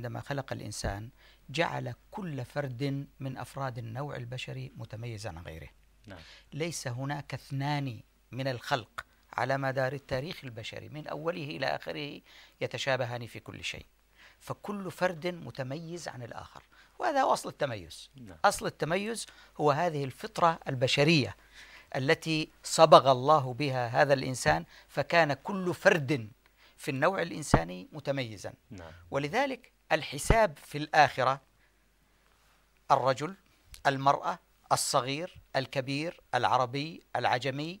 عندما خلق الإنسان جعل كل فرد من أفراد النوع البشري متميزا عن غيره نعم. ليس هناك اثنان من الخلق على مدار التاريخ البشري من أوله إلى آخره يتشابهان في كل شيء فكل فرد متميز عن الآخر وهذا هو أصل التميز نعم. أصل التميز هو هذه الفطرة البشرية التي صبغ الله بها هذا الإنسان فكان كل فرد في النوع الإنساني متميزا نعم. ولذلك الحساب في الآخرة الرجل المرأة الصغير الكبير العربي العجمي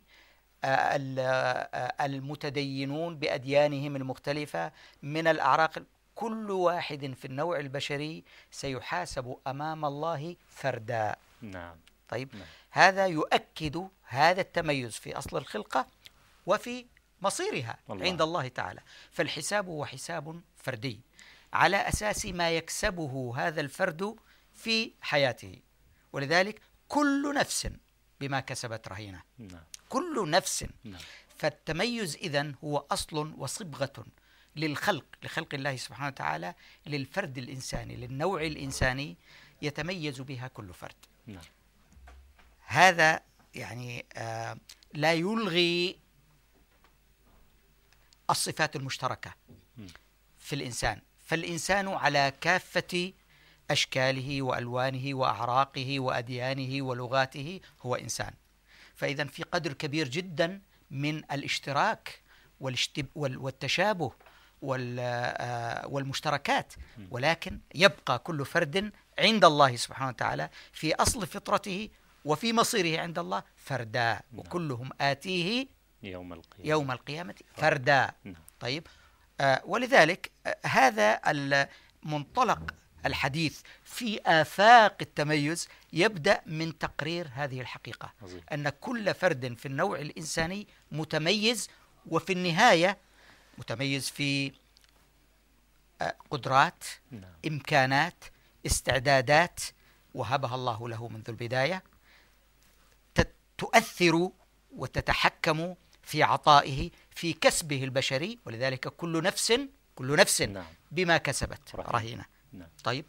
آه، آه، المتدينون بأديانهم المختلفة من الأعراق كل واحد في النوع البشري سيحاسب أمام الله فردا نعم طيب نعم. هذا يؤكد هذا التميز في أصل الخلقة وفي مصيرها الله. عند الله تعالى فالحساب هو حساب فردي على اساس ما يكسبه هذا الفرد في حياته ولذلك كل نفس بما كسبت رهينه نعم. كل نفس نعم. فالتميز اذا هو اصل وصبغه للخلق لخلق الله سبحانه وتعالى للفرد الانساني للنوع الانساني يتميز بها كل فرد نعم. هذا يعني آه، لا يلغي الصفات المشتركه في الانسان فالانسان على كافه اشكاله والوانه واعراقه واديانه ولغاته هو انسان. فاذا في قدر كبير جدا من الاشتراك والتشابه آه، والمشتركات ولكن يبقى كل فرد عند الله سبحانه وتعالى في اصل فطرته وفي مصيره عند الله فردا نعم. وكلهم اتيه يوم القيامه يوم القيامه فردا نعم. طيب آه، ولذلك آه، هذا المنطلق الحديث في آفاق التميز يبدأ من تقرير هذه الحقيقة أن كل فرد في النوع الإنساني متميز وفي النهاية متميز في آه، قدرات نعم. إمكانات استعدادات وهبها الله له منذ البداية تؤثر وتتحكم في عطائه في كسبه البشري ولذلك كل نفس كل نفس نعم. بما كسبت رهينة, رهينة. نعم. طيب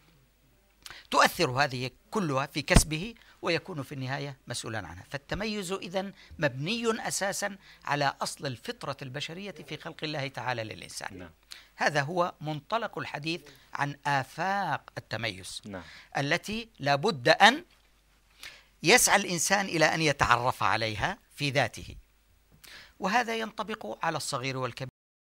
تؤثر هذه كلها في كسبه ويكون في النهاية مسؤولا عنها فالتميز إذا مبني أساسا على أصل الفطرة البشرية في خلق الله تعالى للإنسان نعم. هذا هو منطلق الحديث عن آفاق التميز نعم. التي لابد أن يسعى الإنسان إلى أن يتعرف عليها في ذاته وهذا ينطبق على الصغير والكبير